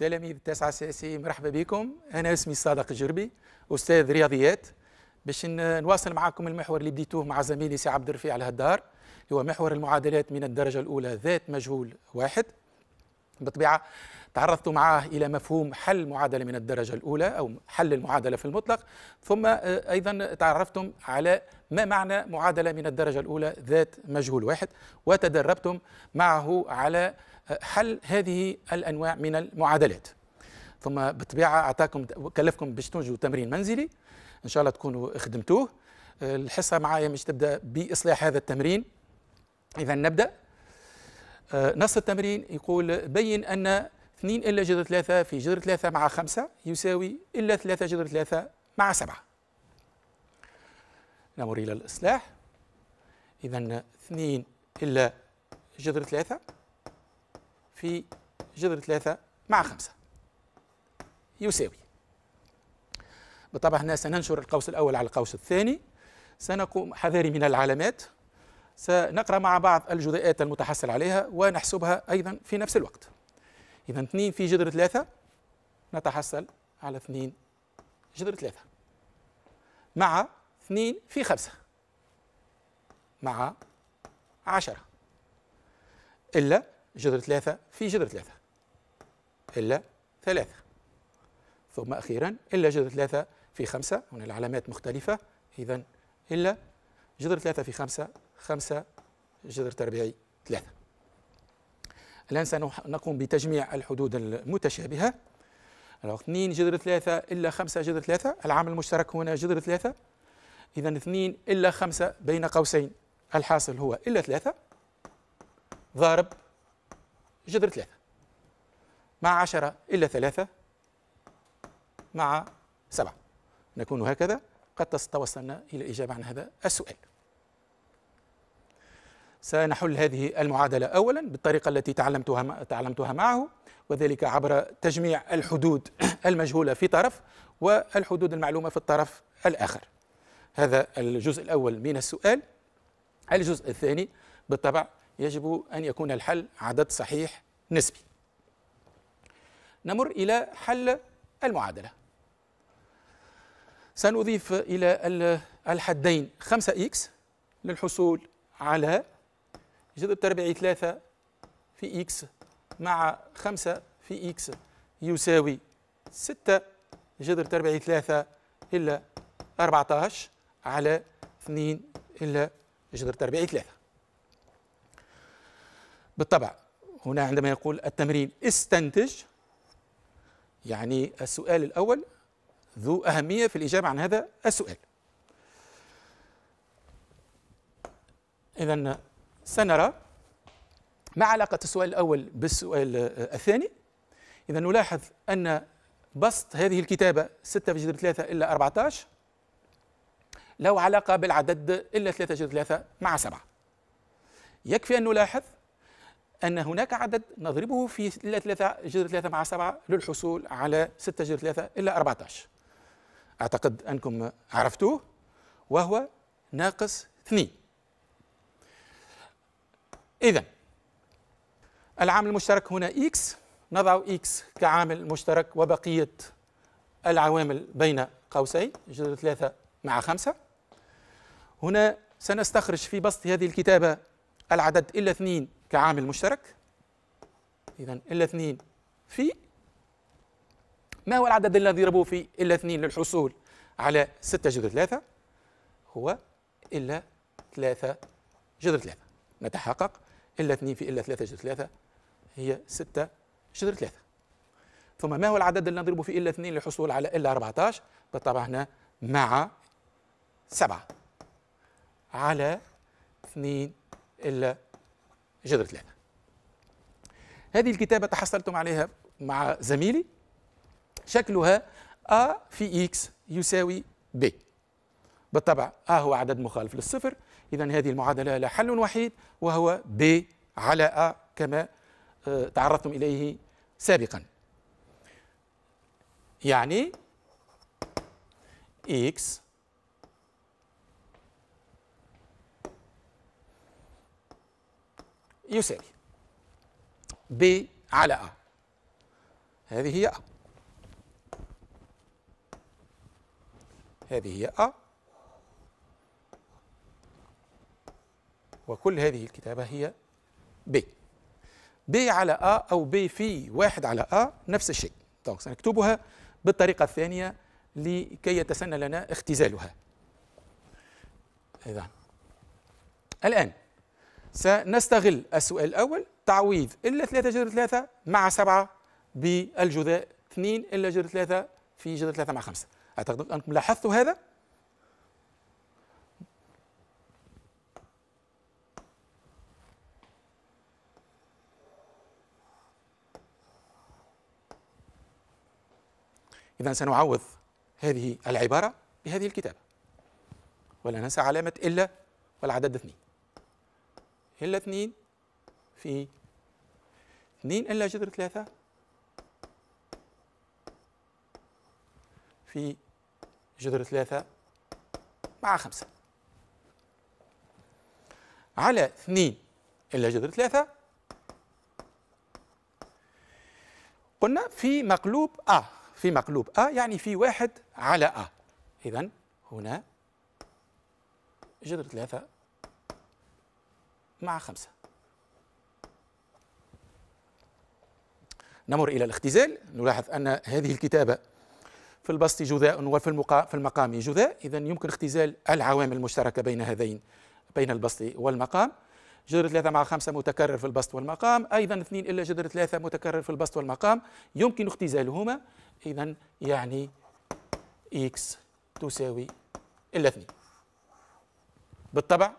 تلاميذ التاسعة السياسية مرحبا بكم أنا اسمي صادق الجربي أستاذ رياضيات باش نواصل معكم المحور اللي بديتوه مع زميلي سي عبد الرفيع الهدار هو محور المعادلات من الدرجة الأولى ذات مجهول واحد بالطبيعة تعرضت معاه إلى مفهوم حل معادلة من الدرجة الأولى أو حل المعادلة في المطلق ثم آه، أيضا تعرفتم على ما معنى معادلة من الدرجة الأولى ذات مجهول واحد وتدربتم معه على حل هذه الأنواع من المعادلات ثم بالطبيعة أعطاكم كلفكم باش تنجوا تمرين منزلي إن شاء الله تكونوا خدمتوه الحصة معايا مش تبدأ بإصلاح هذا التمرين إذا نبدأ آه، نص التمرين يقول بين أن 2 إلا جذر 3 في جذر 3 مع 5 يساوي إلا 3 جذر 3 مع 7 نمر إلى الإصلاح إذا 2 إلا جذر 3 في جذر ثلاثة مع خمسة يساوي بالطبع هنا سننشر القوس الأول على القوس الثاني سنقوم حذاري من العلامات سنقرأ مع بعض الجزيئات المتحصل عليها ونحسبها أيضا في نفس الوقت إذا 2 في جذر 3 نتحصل على 2 جذر 3 مع 2 في 5 مع 10 إلا جذر ثلاثة في جذر ثلاثة إلا ثلاثة ثم أخيرا إلا جذر ثلاثة في خمسة هنا العلامات مختلفة إذا إلا جذر ثلاثة في خمسة خمسة جذر تربيعي ثلاثة الآن سنقوم بتجميع الحدود المتشابهة اثنين جذر ثلاثة إلا خمسة جذر ثلاثة العامل المشترك هنا جذر ثلاثة إذا اثنين إلا خمسة بين قوسين الحاصل هو إلا ثلاثة ضارب جذر ثلاثة مع عشرة إلا ثلاثة مع سبعة نكون هكذا قد توصلنا إلى إجابة عن هذا السؤال سنحل هذه المعادلة أولا بالطريقة التي تعلمتها تعلمتها معه وذلك عبر تجميع الحدود المجهولة في طرف والحدود المعلومة في الطرف الآخر هذا الجزء الأول من السؤال الجزء الثاني بالطبع يجب أن يكون الحل عدد صحيح نسبي نمر إلى حل المعادلة سنضيف إلى الحدين 5 إكس للحصول على جذر تربيعي 3 في إكس مع 5 في إكس يساوي 6 جذر تربيعي 3 إلا 14 على 2 إلا جذر تربيعي 3 بالطبع هنا عندما يقول التمرين استنتج يعني السؤال الأول ذو أهمية في الإجابة عن هذا السؤال إذا سنرى ما علاقة السؤال الأول بالسؤال الثاني إذا نلاحظ أن بسط هذه الكتابة 6 في جذر 3 إلا 14 له علاقة بالعدد إلا 3 جذر 3 مع 7 يكفي أن نلاحظ أن هناك عدد نضربه في 3 جذر 3 مع 7 للحصول على 6 جذر 3 إلا 14 أعتقد أنكم عرفتوه وهو ناقص 2 إذا العامل المشترك هنا إكس نضع إكس كعامل مشترك وبقية العوامل بين قوسين جذر 3 مع 5 هنا سنستخرج في بسط هذه الكتابة العدد إلا 2 كعامل مشترك إذا إلا اثنين في ما هو العدد الذي يضربه في إلا اثنين للحصول على ستة جذر ثلاثة هو إلا ثلاثة جذر ثلاثة نتحقق إلا اثنين في إلا ثلاثة جذر ثلاثة هي ستة جذر ثلاثة ثم ما هو العدد الذي نضربه في إلا اثنين للحصول على إلا 14 بالطبع هنا مع سبعة على اثنين إلا جذر ثلاثة هذه الكتابة تحصلتم عليها مع زميلي شكلها A في X يساوي B بالطبع A هو عدد مخالف للصفر إذا هذه المعادلة لها حل وحيد وهو B على A كما آه، تعرضتم إليه سابقا يعني X يساوي ب على أ هذه هي أ هذه هي أ وكل هذه الكتابة هي ب ب على أ أو ب في واحد على أ نفس الشيء طبعا سنكتبها بالطريقة الثانية لكي يتسنى لنا اختزالها إذا الآن سنستغل السؤال الأول تعويض إلا ثلاثة جذر ثلاثة مع سبعة بالجذاء اثنين إلا جذر ثلاثة في جذر ثلاثة مع خمسة أعتقد أنكم لاحظتوا هذا إذا سنعوض هذه العبارة بهذه الكتابة ولا ننسى علامة إلا والعدد اثنين إلا اثنين في اثنين إلا جذر ثلاثة في جذر ثلاثة مع خمسة على اثنين إلا جذر ثلاثة قلنا في مقلوب أ في مقلوب أ يعني في واحد على أ إذن هنا جذر ثلاثة مع خمسة نمر إلى الاختزال نلاحظ أن هذه الكتابة في البسط جذاء وفي المقا في المقام جذاء إذا يمكن اختزال العوامل المشتركة بين هذين بين البسط والمقام جذر ثلاثة مع خمسة متكرر في البسط والمقام أيضا اثنين إلا جذر ثلاثة متكرر في البسط والمقام يمكن اختزالهما إذا يعني إكس تساوي إلا اثنين بالطبع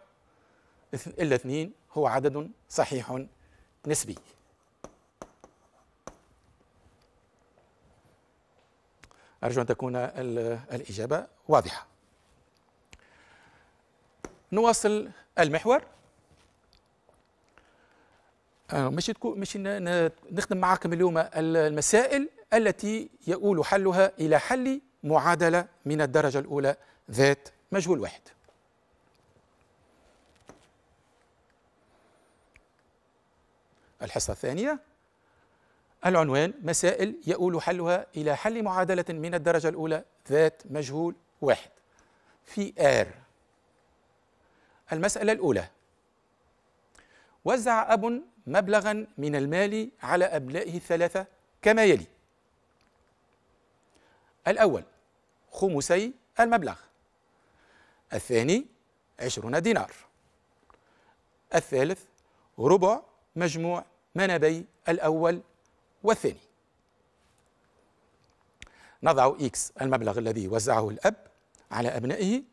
إلا اثنين هو عدد صحيح نسبي أرجو أن تكون الإجابة واضحة نواصل المحور آه، مش مش نخدم معكم اليوم المسائل التي يؤول حلها إلى حل معادلة من الدرجة الأولى ذات مجهول واحد الحصة الثانية العنوان مسائل يؤول حلها إلى حل معادلة من الدرجة الأولى ذات مجهول واحد في R المسألة الأولى وزع أب مبلغا من المال على أبنائه الثلاثة كما يلي الأول خمسي المبلغ الثاني عشرون دينار الثالث ربع مجموع منابي الأول والثاني نضع إكس المبلغ الذي وزعه الأب على أبنائه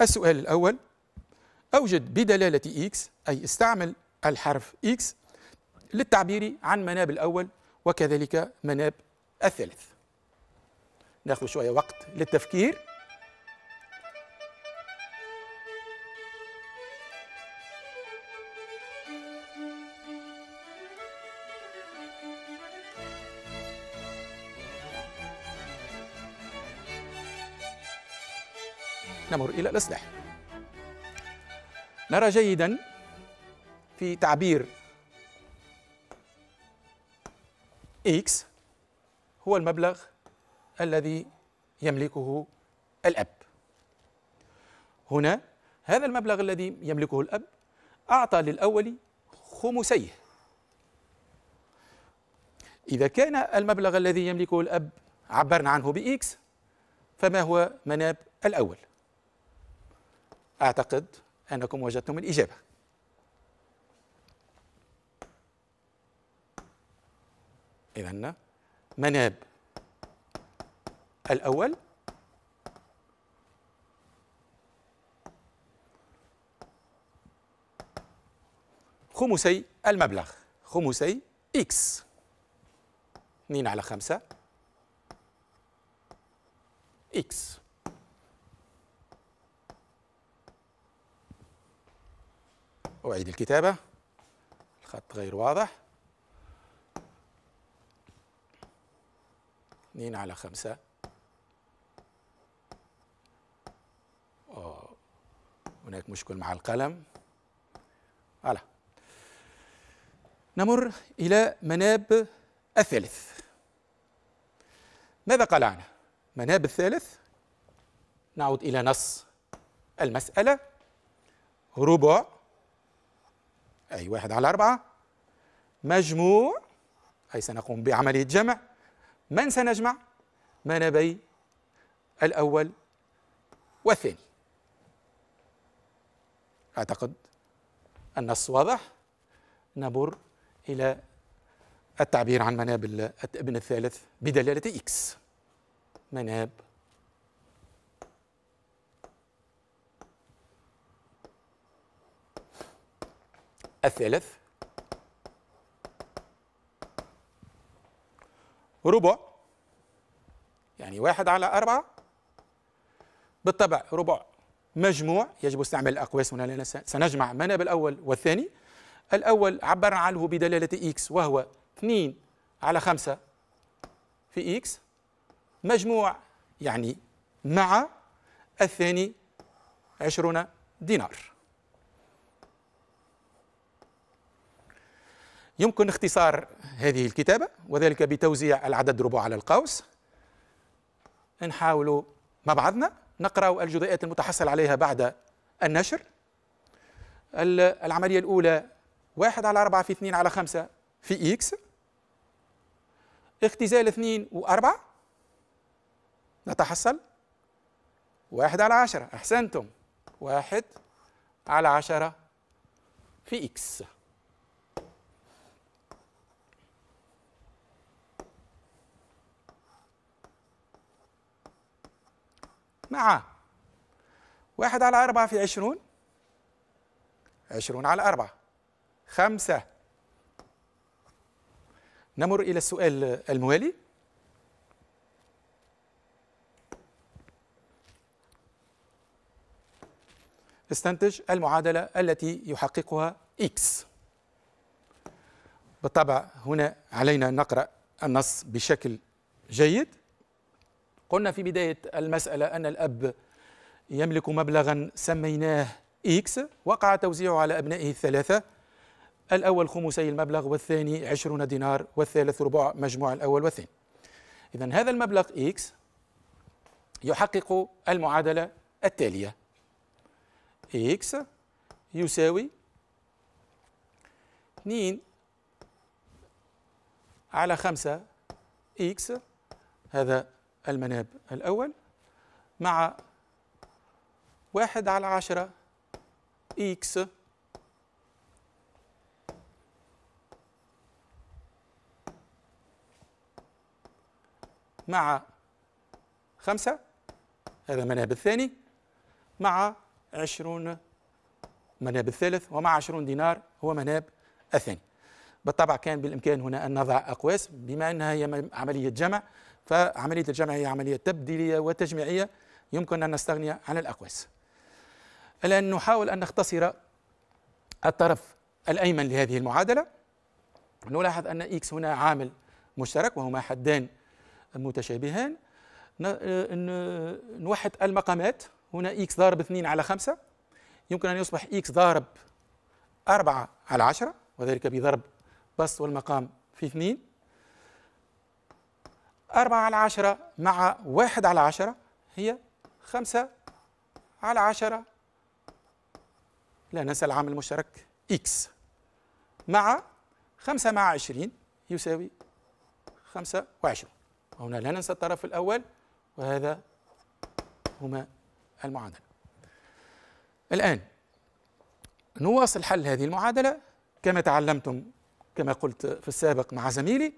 السؤال الأول أوجد بدلالة إكس أي استعمل الحرف إكس للتعبير عن مناب الأول وكذلك مناب الثالث ناخذ شوية وقت للتفكير نمر إلى الأسلحة نرى جيدا في تعبير X هو المبلغ الذي يملكه الأب هنا هذا المبلغ الذي يملكه الأب أعطى للأول خمسيه إذا كان المبلغ الذي يملكه الأب عبرنا عنه بإكس فما هو مناب الأول؟ أعتقد أنكم وجدتم الإجابة إذا مناب الأول خمسي المبلغ خمسي إكس 2 على 5 إكس أعيد الكتابة الخط غير واضح اثنين على خمسة أوه. هناك مشكل مع القلم على نمر إلى مناب الثالث ماذا قال عنه؟ مناب الثالث نعود إلى نص المسألة ربع أي واحد على أربعة مجموع أي سنقوم بعملية جمع من سنجمع منابي الأول والثاني أعتقد النص واضح نمر إلى التعبير عن مناب الابن الثالث بدلالة إكس مناب الثالث ربع يعني واحد على أربعة بالطبع ربع مجموع يجب استعمال الأقواس هنا لأن سنجمع مناب الأول والثاني الأول عبرنا عنه بدلالة إكس وهو 2 على 5 في إكس مجموع يعني مع الثاني عشرون دينار يمكن اختصار هذه الكتابة وذلك بتوزيع العدد ربع على القوس نحاول مع بعضنا نقرأ الجزيئات المتحصل عليها بعد النشر العملية الأولى واحد على أربعة في اثنين على خمسة في إكس اختزال اثنين وأربعة نتحصل واحد على عشرة أحسنتم واحد على عشرة في إكس معاه واحد على أربعة في عشرون عشرون على أربعة خمسة نمر إلى السؤال الموالي استنتج المعادلة التي يحققها x بالطبع هنا علينا أن نقرأ النص بشكل جيد قلنا في بداية المسألة أن الأب يملك مبلغا سميناه إكس وقع توزيعه على أبنائه الثلاثة الأول خمسي المبلغ والثاني عشرون دينار والثالث ربع مجموع الأول والثاني إذا هذا المبلغ إكس يحقق المعادلة التالية إكس يساوي 2 على 5 إكس هذا المناب الأول مع واحد على عشرة إكس مع خمسة هذا المناب الثاني مع عشرون مناب الثالث ومع عشرون دينار هو مناب الثاني بالطبع كان بالإمكان هنا أن نضع أقواس بما أنها هي عملية جمع فعملية الجمع هي عملية تبديلية وتجميعية يمكن أن نستغني عن الأقواس الآن نحاول أن نختصر الطرف الأيمن لهذه المعادلة نلاحظ أن إكس هنا عامل مشترك وهما حدان متشابهان آه، نوحد المقامات هنا إكس ضارب 2 على 5 يمكن أن يصبح إكس ضارب 4 على 10 وذلك بضرب بسط والمقام في 2 أربعة على عشرة مع واحد على عشرة هي خمسة على عشرة لا ننسى العامل المشترك إكس مع خمسة مع عشرين يساوي خمسة وعشرون هنا لا ننسى الطرف الأول وهذا هما المعادلة الآن نواصل حل هذه المعادلة كما تعلمتم كما قلت في السابق مع زميلي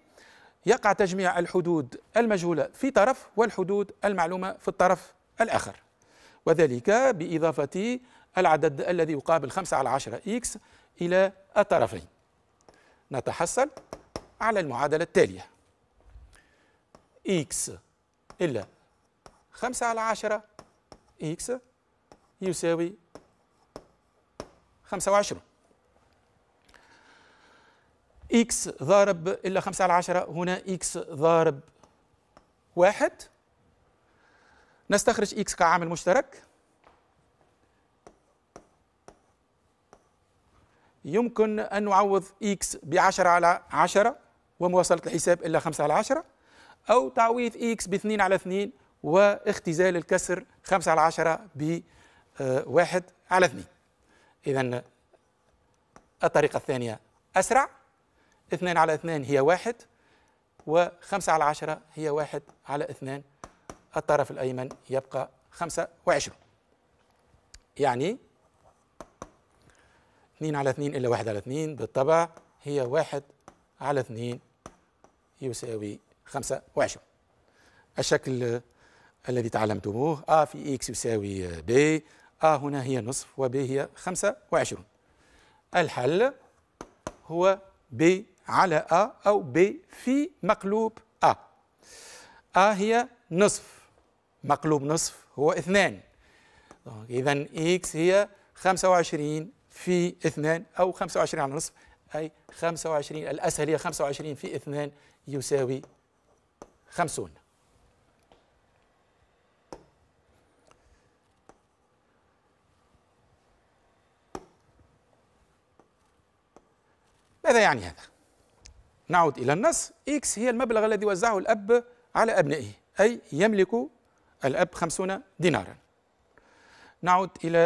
يقع تجميع الحدود المجهولة في طرف والحدود المعلومة في الطرف الآخر وذلك بإضافة العدد الذي يقابل 5 على 10 x إلى الطرفين نتحصل على المعادلة التالية x إلا 5 على 10 x يساوي 25 إكس ضارب إلا خمسة على عشرة هنا إكس ضارب واحد نستخرج إكس كعامل مشترك يمكن أن نعوض إكس بعشرة على عشرة ومواصلة الحساب إلا خمسة على عشرة أو تعويض إكس باثنين على اثنين واختزال الكسر خمسة على عشرة بواحد على اثنين إذا الطريقة الثانية أسرع 2 على 2 هي 1 و5 على 10 هي 1 على 2 الطرف الأيمن يبقى 25 يعني 2 على 2 إلا 1 على 2 بالطبع هي 1 على 2 يساوي 25 الشكل الذي تعلمتموه A في X يساوي B A هنا هي نصف و B هي 25 الحل هو B على A أو B في مقلوب A A هي نصف مقلوب نصف هو اثنان إذا إكس هي 25 في اثنان أو 25 على نصف أي 25 الأسهل هي 25 في اثنان يساوي 50 ماذا يعني هذا؟ نعود إلى النص إكس هي المبلغ الذي وزعه الأب على أبنائه أي يملك الأب خمسون دينارا نعود إلى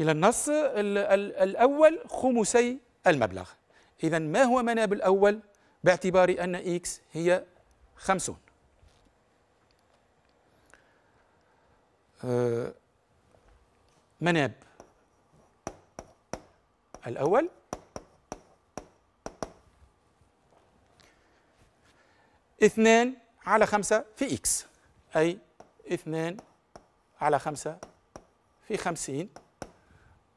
إلى النص الأول خمسي المبلغ إذا ما هو مناب الأول باعتبار أن إكس هي خمسون آه، مناب الأول 2 على 5 في x أي 2 على 5 في 50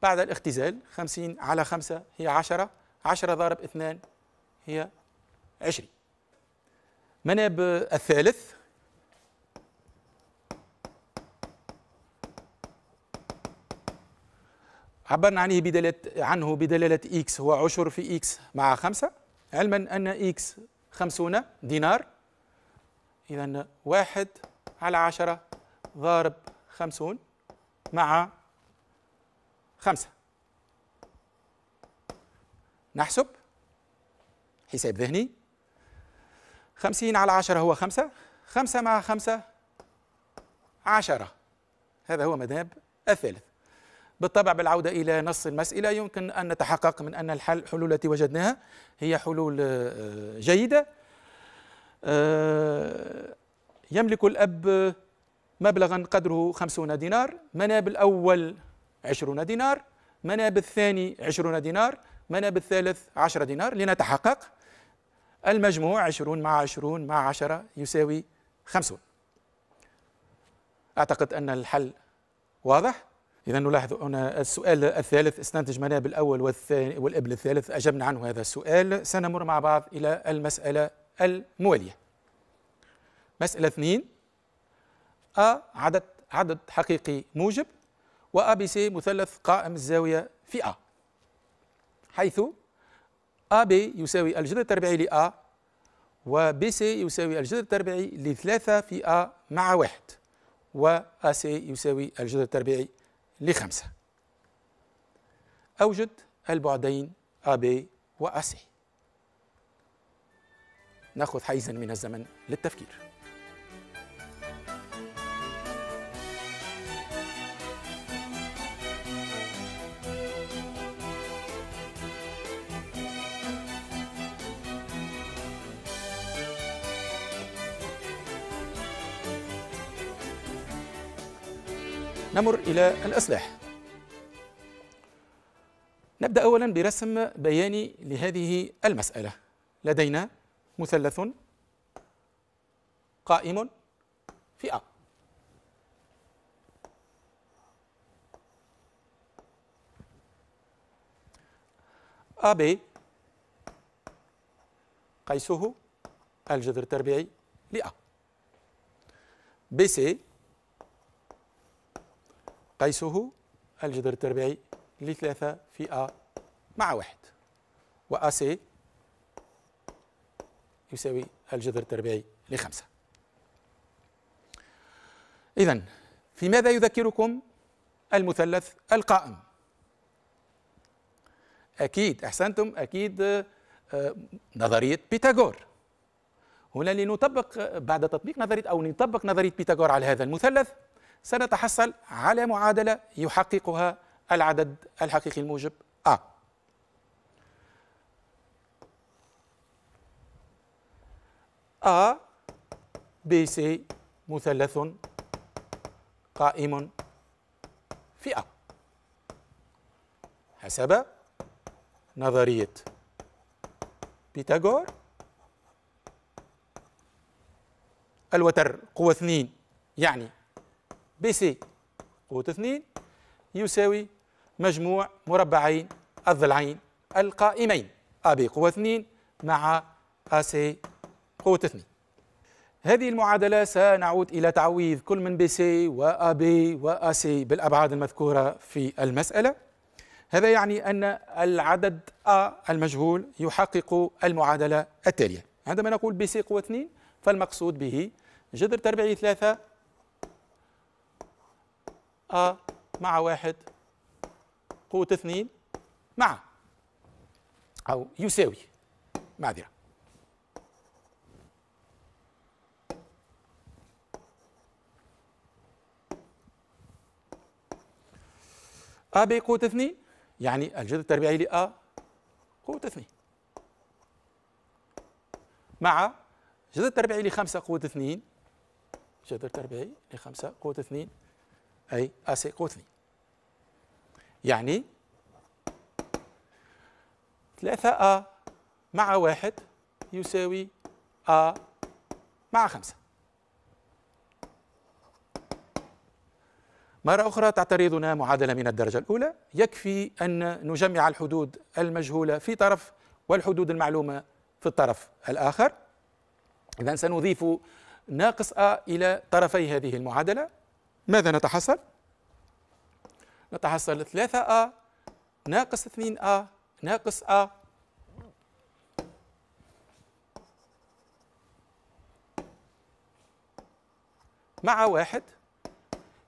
بعد الاختزال 50 على 5 هي 10 10 ضرب 2 هي 20 مناب الثالث عبرنا عنه بدلالة عنه بدلالة إكس هو عشر في إكس مع خمسة علما أن إكس خمسون دينار إذا واحد على عشرة ضارب خمسون مع خمسة نحسب حساب ذهني خمسين على عشرة هو خمسة خمسة مع خمسة عشرة هذا هو مذهب الثالث بالطبع بالعودة إلى نص المسألة يمكن أن نتحقق من أن الحل الحلول التي وجدناها هي حلول آه، جيدة آه، يملك الأب مبلغا قدره خمسون دينار مناب الأول عشرون دينار مناب الثاني عشرون دينار مناب الثالث عشرة دينار لنتحقق المجموع عشرون مع عشرون مع عشرة يساوي خمسون أعتقد أن الحل واضح إذا نلاحظ هنا السؤال الثالث استنتج مناب الأول والثاني والابن الثالث أجبنا عنه هذا السؤال سنمر مع بعض إلى المسألة الموالية مسألة اثنين أ عدد عدد حقيقي موجب وأ بي سي مثلث قائم الزاوية في أ حيث أ بي يساوي الجذر التربيعي لأ بي سي يساوي الجذر التربيعي لثلاثة في أ مع واحد و أ سي يساوي الجذر التربيعي لخمسة أوجد البعدين أ بي و أ سي ناخذ حيزا من الزمن للتفكير نمر إلى الأسلاح نبدأ أولا برسم بياني لهذه المسألة لدينا مثلث قائم في أ أبي قيسه الجذر التربيعي لأ بي سي قيسه الجذر التربيعي لثلاثة في أ مع واحد وأ سي يساوي الجذر التربيعي لخمسة إذا في ماذا يذكركم المثلث القائم أكيد أحسنتم أكيد آه، نظرية بيتاغور هنا لنطبق بعد تطبيق نظرية أو نطبق نظرية بيتاغور على هذا المثلث سنتحصل على معادلة يحققها العدد الحقيقي الموجب A A C مثلث قائم في A حسب نظرية بيتاغور الوتر قوة اثنين يعني بي سي قوة اثنين يساوي مجموع مربعين الضلعين القائمين أ بي قوة اثنين مع أ سي قوة اثنين هذه المعادلة سنعود إلى تعويض كل من بي سي وأ بي وأ سي بالأبعاد المذكورة في المسألة هذا يعني أن العدد أ المجهول يحقق المعادلة التالية عندما نقول بي سي قوة 2 فالمقصود به جذر تربيعي 3 أ مع واحد قوة 2 مع أو يساوي معذرة أ ب قوة اثنين يعني الجذر التربيعي لأ قوة اثنين مع جذر التربيعي لخمسة قوة اثنين جذر تربيعي لخمسة قوة اثنين أي أسي قوة اثنين يعني ثلاثة أ مع واحد يساوي أ مع خمسة مرة أخرى تعترضنا معادلة من الدرجة الأولى يكفي أن نجمع الحدود المجهولة في طرف والحدود المعلومة في الطرف الآخر إذا سنضيف ناقص أ إلى طرفي هذه المعادلة ماذا نتحصل؟ نتحصل 3 أ ناقص 2 أ ناقص أ مع واحد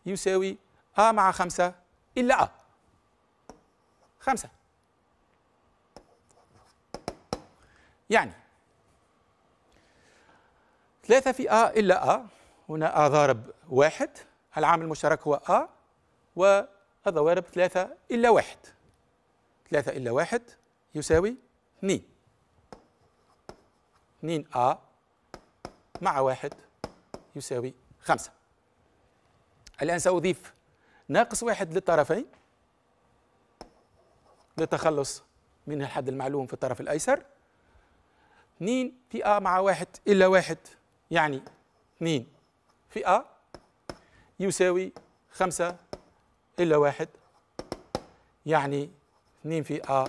يساوي أ آه، مع خمسة إلا أ آه. خمسة يعني ثلاثة في أ آه إلا أ هنا أ ضارب واحد العامل المشترك هو أ والضوارب ثلاثة إلا واحد ثلاثة إلا واحد يساوي اثنين اثنين أ مع واحد يساوي خمسة الآن سأضيف ناقص واحد للطرفين للتخلص من الحد المعلوم في الطرف الأيسر اثنين في أ مع واحد إلا واحد يعني اثنين في أ يساوي خمسة إلا واحد يعني اثنين في أ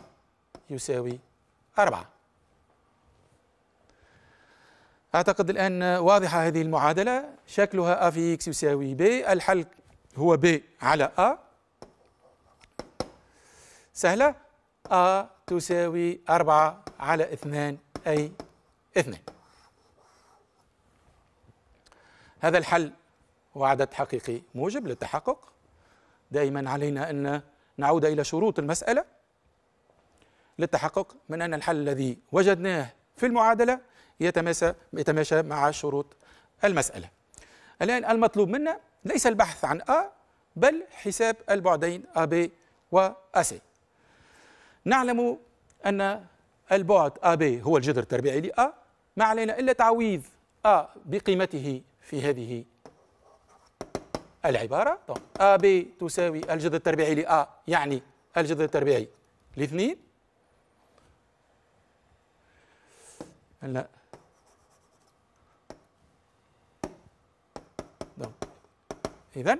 يساوي أربعة أعتقد الآن واضحة هذه المعادلة شكلها أ في إكس يساوي ب الحل هو ب على أ سهلة أ تساوي أربعة على اثنان أي اثنان هذا الحل هو عدد حقيقي موجب للتحقق دائما علينا أن نعود إلى شروط المسألة للتحقق من أن الحل الذي وجدناه في المعادلة يتماشى مع شروط المسألة الآن المطلوب منا ليس البحث عن A بل حساب البعدين AB و AC نعلم أن البعد AB هو الجذر التربيعي ل ما علينا إلا تعويض A بقيمته في هذه العبارة AB تساوي الجذر التربيعي ل يعني الجذر التربيعي لاثنين لا دونك إذا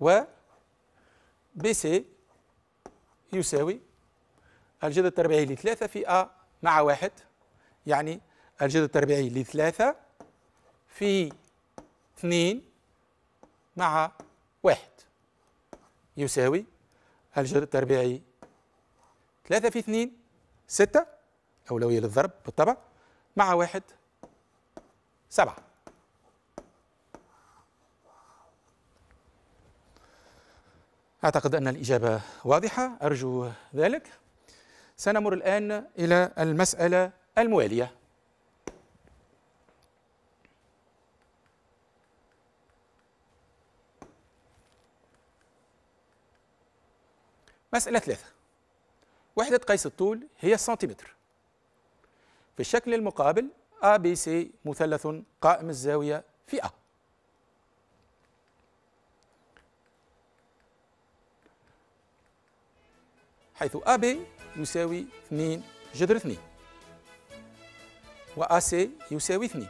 و بي سي يساوي الجذر التربيعي لثلاثة في أ مع واحد يعني الجذر التربيعي لثلاثة في اثنين مع واحد يساوي الجذر التربيعي ثلاثة في اثنين ستة أولوية للضرب بالطبع مع واحد سبعة أعتقد أن الإجابة واضحة أرجو ذلك سنمر الآن إلى المسألة الموالية مسألة ثلاثة وحدة قيس الطول هي السنتيمتر في الشكل المقابل ABC مثلث قائم الزاوية في A حيث AB يساوي 2 جذر 2 وAC يساوي 2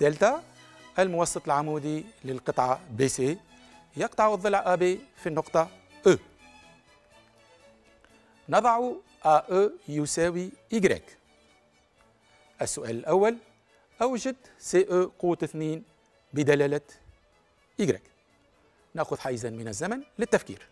دلتا الموسط العمودي للقطعة BC يقطع الضلع AB في النقطة E نضع AE يساوي Y السؤال الأول أوجد CE قوة 2 بدلالة Y ناخذ حيزا من الزمن للتفكير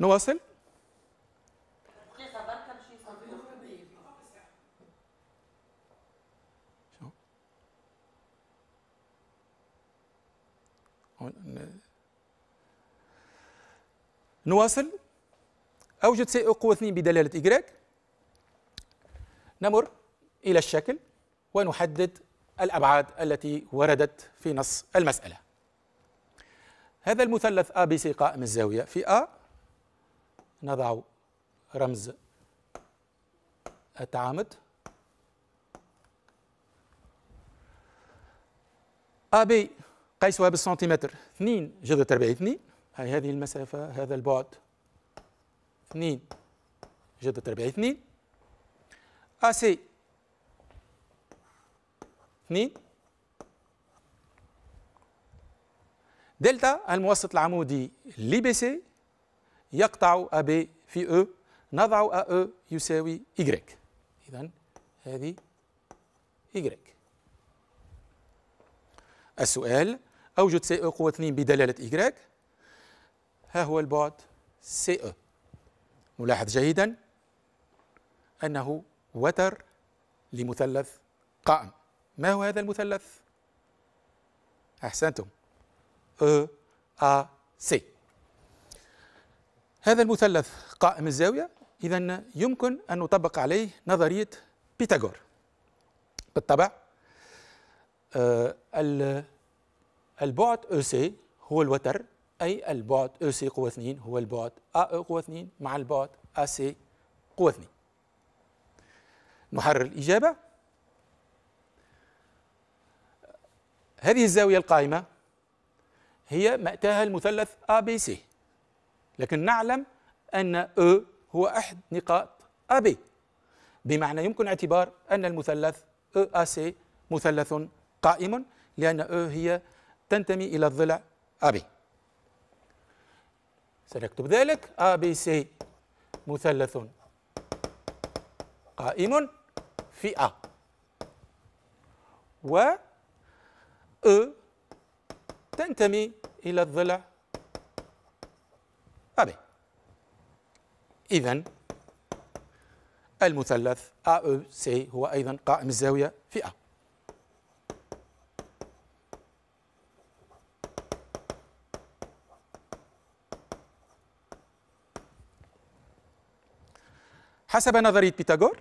نواصل نواصل أوجد سي أو قوة 2 بدلالة إيكغيك نمر إلى الشكل ونحدد الأبعاد التي وردت في نص المسألة هذا المثلث أ بي سي قائم الزاوية في أ نضع رمز التعامد أ بي قيسها بالسنتيمتر 2 جذر تربيعي 2 هاي هذه المسافة هذا البعد اثنين جدة تربيعية اثنين أسي اثنين دلتا الموسط العمودي لي بي سي يقطع ا بي في أو نضع ا أو يساوي إيكغريك إذا هذه إيكغريك السؤال أوجد سي أو قوة اثنين بدلالة إيكغريك ها هو البعد سي او نلاحظ جيدا أنه وتر لمثلث قائم ما هو هذا المثلث؟ أحسنتم أ أ سي هذا المثلث قائم الزاوية إذا يمكن أن نطبق عليه نظرية بيتاغور بالطبع البعد أو سي هو الوتر أي البعد أو سي قوة 2 هو البعد أ أو قوة 2 مع البعد أ سي قوة 2 نحرر الإجابة هذه الزاوية القائمة هي مأتاها المثلث ا بي سي لكن نعلم أن او هو أحد نقاط ا بي بمعنى يمكن اعتبار أن المثلث ا سي مثلث قائم لأن او هي تنتمي إلى الضلع ا بي سنكتب ذلك A B C مثلث قائم في A و E تنتمي إلى الضلع AB إذا المثلث AEC هو أيضا قائم الزاوية في A حسب نظرية بيتاغور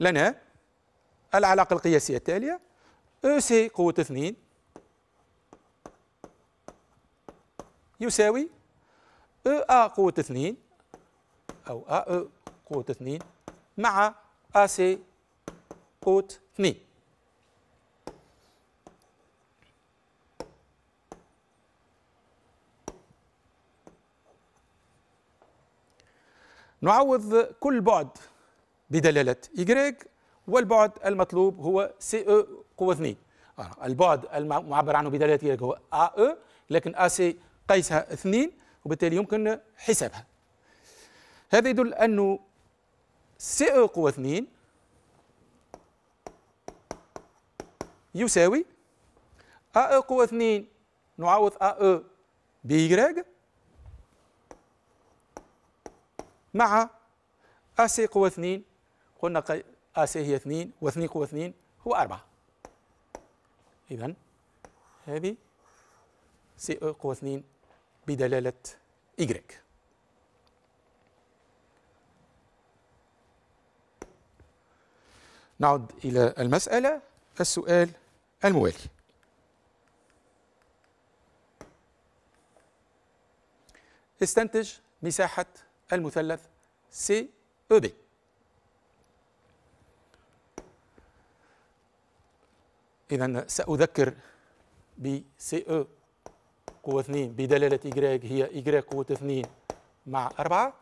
لنا العلاقة القياسية التالية أو e سي قوة اثنين يساوي أو e أ قوة اثنين أو أ أو e قوة اثنين مع أ سي قوة اثنين نعوض كل بعد بدلالة Y والبعد المطلوب هو CE قوة 2 آه، البعد المعبر عنه بدلالة Y هو AE لكن AC قيسها 2 وبالتالي يمكن حسابها هذا يدل أنه CE قوة 2 يساوي AE قوة 2 نعوض AE بY مع اسي قوة اثنين قلنا اسي هي اثنين واثنين قوة اثنين هو أربعة إذا هذه سي قوة اثنين بدلالة إيكغيك نعود إلى المسألة السؤال الموالي استنتج مساحة المثلث سي او بي إذا سأذكر ب سي او قوة 2 بدلالة إيكغيك هي إيكغيك قوة 2 مع 4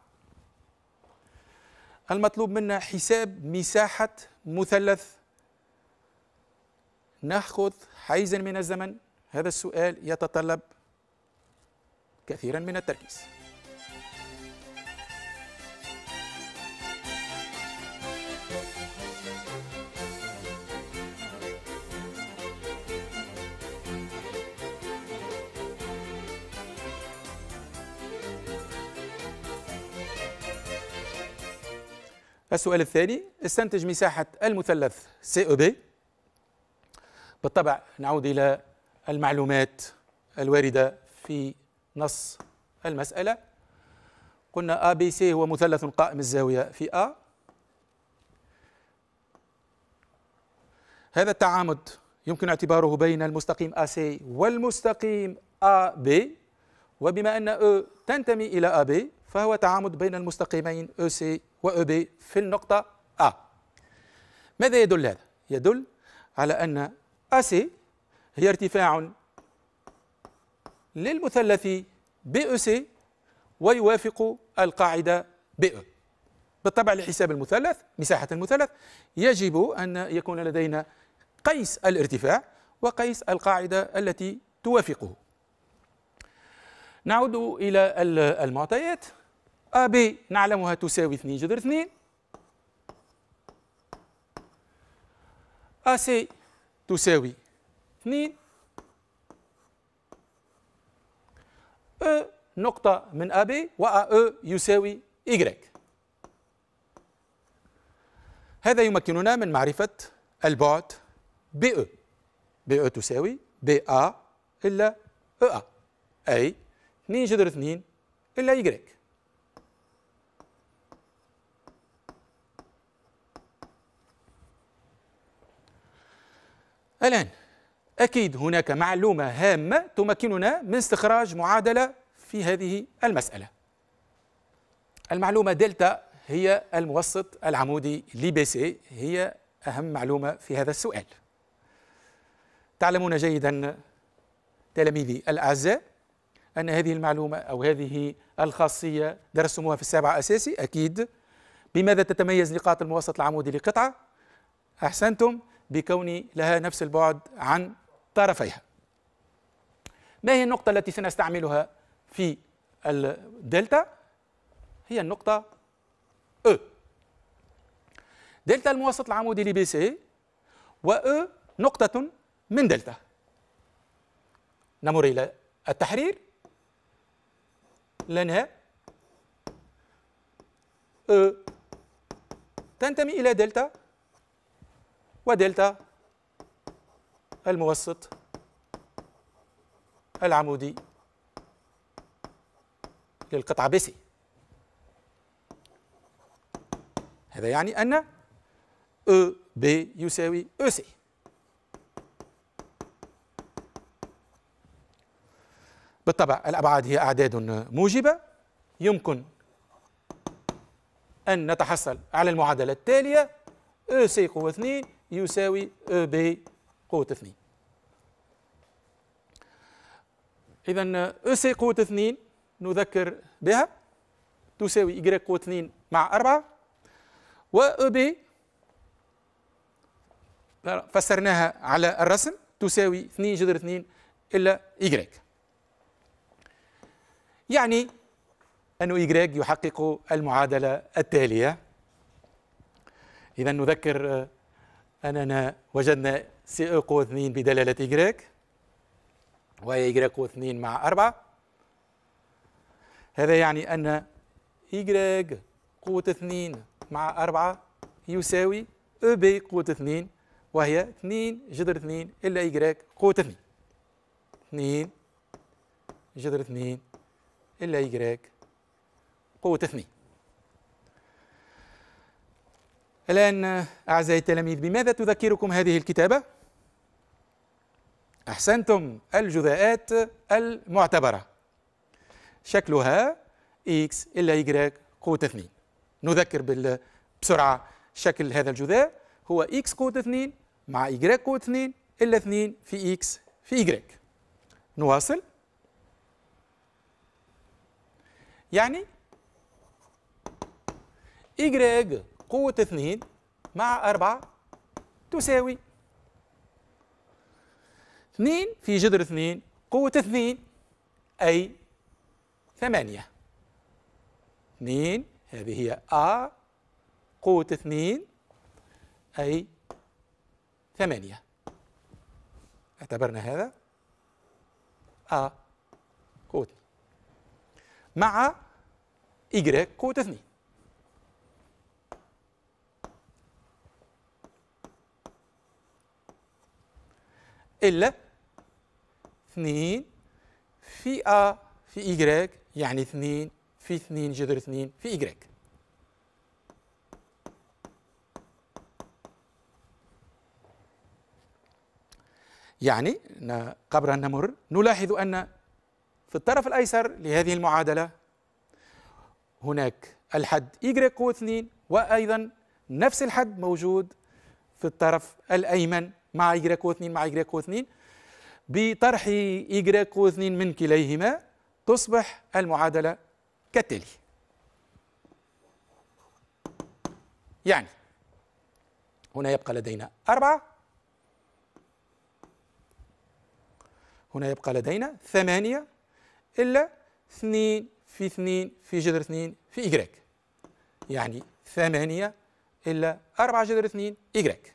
المطلوب منا حساب مساحة مثلث نأخذ حيزا من الزمن هذا السؤال يتطلب كثيرا من التركيز السؤال الثاني استنتج مساحة المثلث سي او بي بالطبع نعود إلى المعلومات الواردة في نص المسألة قلنا ا بي سي هو مثلث قائم الزاوية في ا هذا التعامد يمكن اعتباره بين المستقيم ا سي والمستقيم ا بي وبما أن أو e تنتمي إلى ا بي فهو تعامد بين المستقيمين أو سي وأو بي في النقطة أ ماذا يدل هذا؟ يدل على أن سي هي ارتفاع للمثلث بي أو سي ويوافق القاعدة بي أو بالطبع لحساب المثلث مساحة المثلث يجب أن يكون لدينا قيس الارتفاع وقيس القاعدة التي توافقه نعود إلى المعطيات AB نعلمها تساوي 2 جذر 2 AC تساوي 2 E نقطة من AB وAE يساوي Y هذا يمكننا من معرفة البعد BE BE تساوي BA إلا EA أي 2 جذر 2 إلا Y الآن أكيد هناك معلومة هامة تمكننا من استخراج معادلة في هذه المسألة المعلومة دلتا هي الموسط العمودي لبي سي هي أهم معلومة في هذا السؤال تعلمون جيدا تلاميذي الأعزاء أن هذه المعلومة أو هذه الخاصية درستموها في السابعة أساسي أكيد بماذا تتميز نقاط الموسط العمودي لقطعة أحسنتم بكون لها نفس البعد عن طرفيها ما هي النقطة التي سنستعملها في الدلتا هي النقطة E دلتا الموسط العمودي لبي سي و E نقطة من دلتا نمر إلى التحرير لأنها E تنتمي إلى دلتا ودلتا الموسط العمودي للقطعة بسي هذا يعني أن أ e بي يساوي أ e سي بالطبع الأبعاد هي أعداد موجبة يمكن أن نتحصل على المعادلة التالية أ e سي قوة 2 يساوي أو بي قوة اثنين إذا أو سي قوة اثنين نذكر بها تساوي إجراء قوة اثنين مع أربعة و أو بي فسرناها على الرسم تساوي اثنين جذر اثنين إلا إجراء يعني أن إجراء يحقق المعادلة التالية إذا نذكر أننا وجدنا سي او قوة 2 بدلالة إيكغيك وهي إيكغيك قوة 2 مع 4 هذا يعني أن إيكغيك قوة 2 مع 4 يساوي او e بي قوة 2 وهي 2 جذر 2 إلا إيكغيك قوة 2 2 جذر 2 إلا إيكغيك قوة 2 الآن أعزائي التلاميذ بماذا تذكركم هذه الكتابة؟ أحسنتم الجذاءات المعتبرة شكلها إكس إلا y قوة 2 نذكر بسرعة شكل هذا الجذاء هو x قوة 2 مع y قوة 2 إلا 2 في x في y نواصل يعني y قوة اثنين مع أربعة تساوي اثنين في جذر اثنين قوة اثنين أي ثمانية اثنين هذه هي أ قوة اثنين أي ثمانية اعتبرنا هذا أ قوة مع إيجريك قوة اثنين إلا اثنين في أ في إيجريك يعني اثنين في اثنين جذر اثنين في إيجريك يعني قبل أن نمر نلاحظ أن في الطرف الأيسر لهذه المعادلة هناك الحد y قوة 2 وأيضا نفس الحد موجود في الطرف الأيمن مع إيجريك واثنين مع إيجريك واثنين بطرح إيجريك واثنين من كليهما تصبح المعادلة كالتالي يعني هنا يبقى لدينا أربعة هنا يبقى لدينا ثمانية إلا اثنين في اثنين في جذر اثنين في إيجريك يعني ثمانية إلا أربعة جذر اثنين إيجريك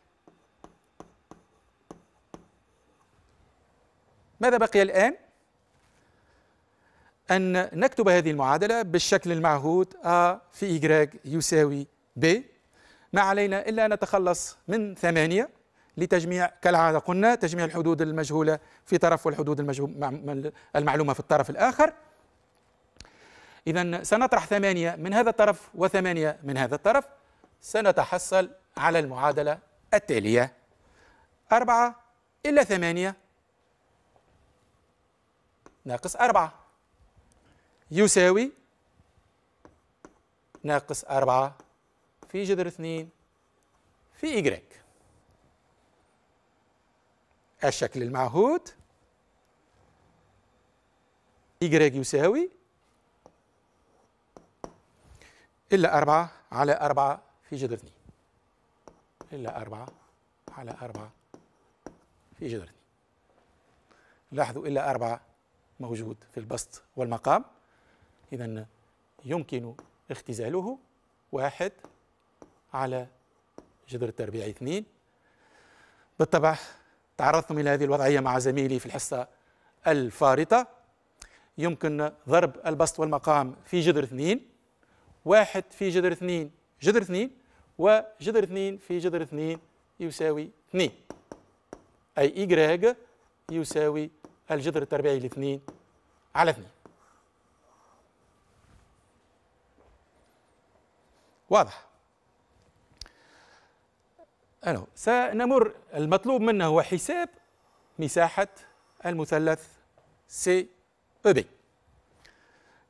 ماذا بقي الآن؟ أن نكتب هذه المعادلة بالشكل المعهود A في Y يساوي B ما علينا إلا أن نتخلص من ثمانية لتجميع كالعادة قلنا تجميع الحدود المجهولة في طرف والحدود المعلومة في الطرف الآخر إذا سنطرح ثمانية من هذا الطرف وثمانية من هذا الطرف سنتحصل على المعادلة التالية أربعة إلا ثمانية ناقص أربعة يساوي ناقص أربعة في جذر اثنين في إجراك الشكل المعهود إجراك يساوي إلا أربعة على أربعة في جذر اثنين إلا أربعة على أربعة في جذر اثنين لاحظوا إلا أربعة موجود في البسط والمقام إذا يمكن اختزاله واحد على جذر التربيع اثنين بالطبع تعرضتم إلى هذه الوضعية مع زميلي في الحصة الفارطة يمكن ضرب البسط والمقام في جذر اثنين واحد في جذر اثنين جذر اثنين وجذر اثنين في جذر اثنين يساوي اثنين أي إيجراج يساوي الجذر التربيعي لاثنين على اثنين واضح أنا سنمر المطلوب منا هو حساب مساحة المثلث سي أو بي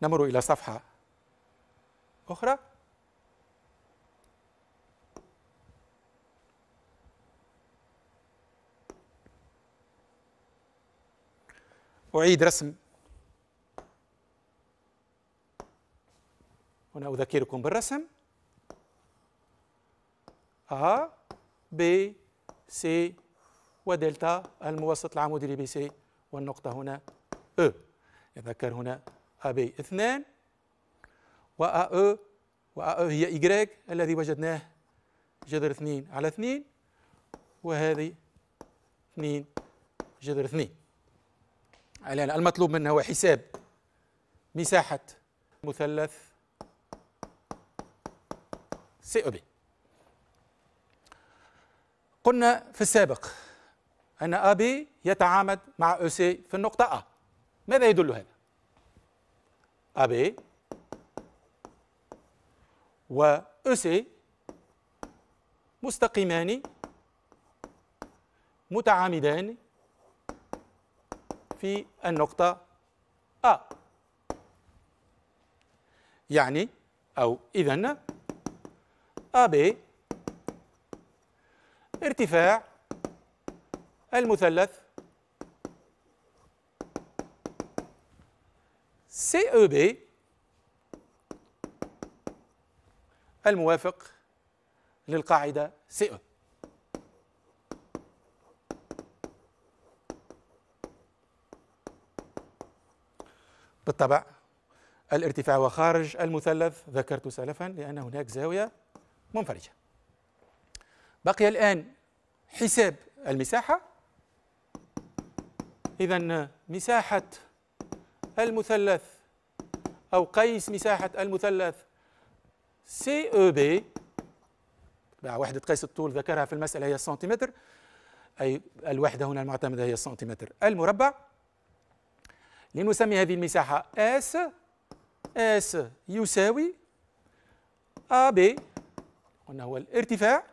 نمر إلى صفحة أخرى أعيد رسم هنا أذكركم بالرسم أ ب س ودلتا الموسط العمودي لبي سي والنقطة هنا أ يذكر هنا أ ب اثنان وAE أ هي إيكغريك الذي وجدناه جذر اثنين على اثنين وهذه اثنين جذر اثنين الآن المطلوب منا هو حساب مساحة مثلث سي أو بي قلنا في السابق أن أ بي يتعامد مع أو سي في النقطة أ ماذا يدل هذا؟ أ بي و أو سي مستقيمان متعامدان في النقطة A يعني أو إذا AB ارتفاع المثلث CEB الموافق للقاعدة CE بالطبع الارتفاع وخارج المثلث ذكرت سلفا لأن هناك زاوية منفرجة بقي الآن حساب المساحة إذا مساحة المثلث أو قيس مساحة المثلث سي او بي وحدة قيس الطول ذكرها في المسألة هي السنتيمتر أي الوحدة هنا المعتمدة هي السنتيمتر المربع لنسمي هذه المساحة S S يساوي AB قلنا هو الارتفاع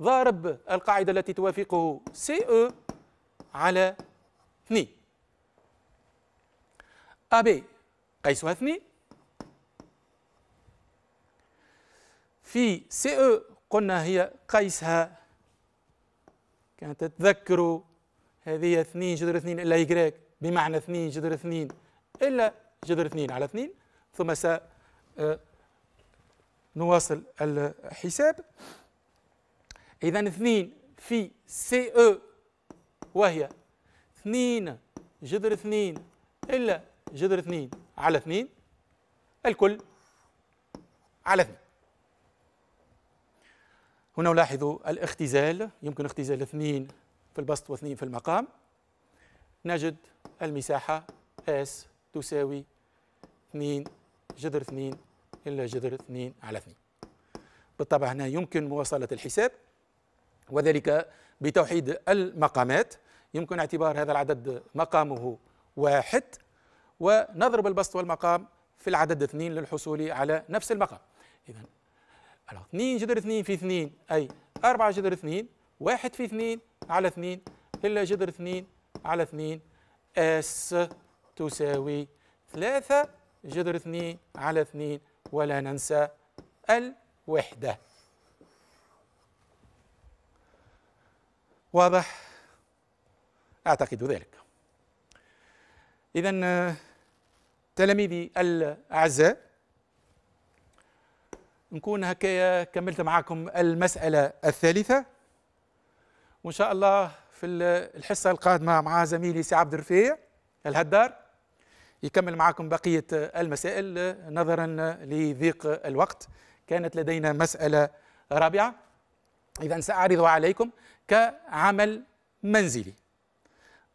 ضارب القاعدة التي توافقه CE على 2 AB قيسها 2 في CE قلنا هي قيسها كانت تتذكروا هذه 2 جذر 2 إلا Y بمعنى اثنين جذر اثنين إلا جذر اثنين على اثنين ثم سنواصل آه، الحساب إذا اثنين في سي او وهي اثنين جذر اثنين إلا جذر اثنين على اثنين الكل على اثنين هنا نلاحظ الاختزال يمكن اختزال اثنين في البسط واثنين في المقام نجد المساحة S تساوي 2 جذر 2 إلا جذر 2 على 2 بالطبع هنا يمكن مواصلة الحساب وذلك بتوحيد المقامات يمكن اعتبار هذا العدد مقامه واحد ونضرب البسط والمقام في العدد 2 للحصول على نفس المقام إذا 2 جذر 2 في 2 أي 4 جذر 2 1 في 2 على 2 إلا جذر 2 على 2 اس تساوي ثلاثة جذر اثنين على اثنين ولا ننسى الوحدة واضح أعتقد ذلك إذا تلاميذي الأعزاء نكون هكايا كملت معكم المسألة الثالثة وإن شاء الله في الحصة القادمة مع زميلي سي عبد الرفيع الهدار يكمل معكم بقية المسائل نظرا لضيق الوقت كانت لدينا مسألة رابعة إذا سأعرضها عليكم كعمل منزلي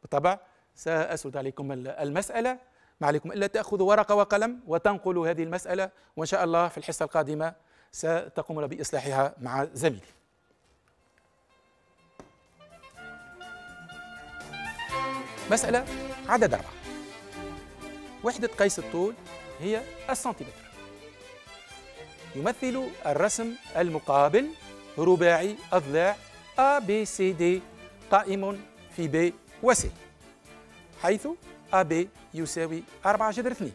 بالطبع سأسرد عليكم المسألة ما عليكم إلا تأخذوا ورقة وقلم وتنقلوا هذه المسألة وإن شاء الله في الحصة القادمة ستقومون بإصلاحها مع زميلي مسألة عدد أربعة وحدة قيس الطول هي السنتيمتر يمثل الرسم المقابل رباعي أضلاع A B C D قائم في B و C حيث B يساوي 4 جذر 2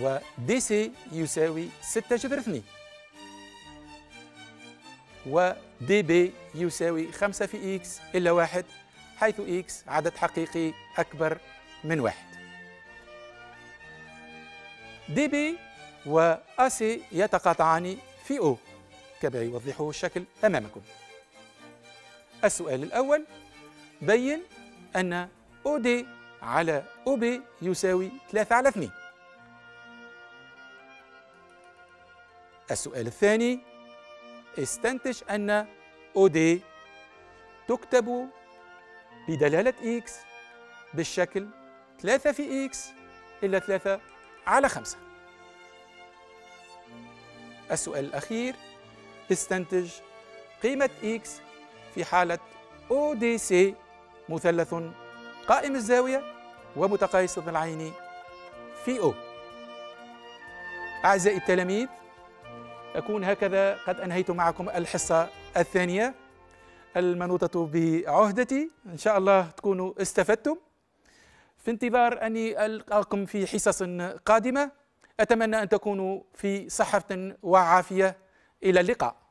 و DC يساوي 6 جذر 2 ودي بي يساوي 5 في إكس إلا واحد حيث إكس عدد حقيقي أكبر من واحد دي بي وأسي يتقاطعان في أو كما يوضحه الشكل أمامكم السؤال الأول بين أن أو دي على أو بي يساوي 3 على 2 السؤال الثاني استنتج أن أودي تكتب بدلالة إكس بالشكل 3 في إكس إلا 3 على 5 السؤال الأخير استنتج قيمة إكس في حالة أو دي سي مثلث قائم الزاوية ومتقايص الضلعين في أو أعزائي التلاميذ أكون هكذا قد أنهيت معكم الحصة الثانية المنوطة بعهدتي إن شاء الله تكونوا استفدتم في انتظار أني ألقاكم في حصص قادمة أتمنى أن تكونوا في صحة وعافية إلى اللقاء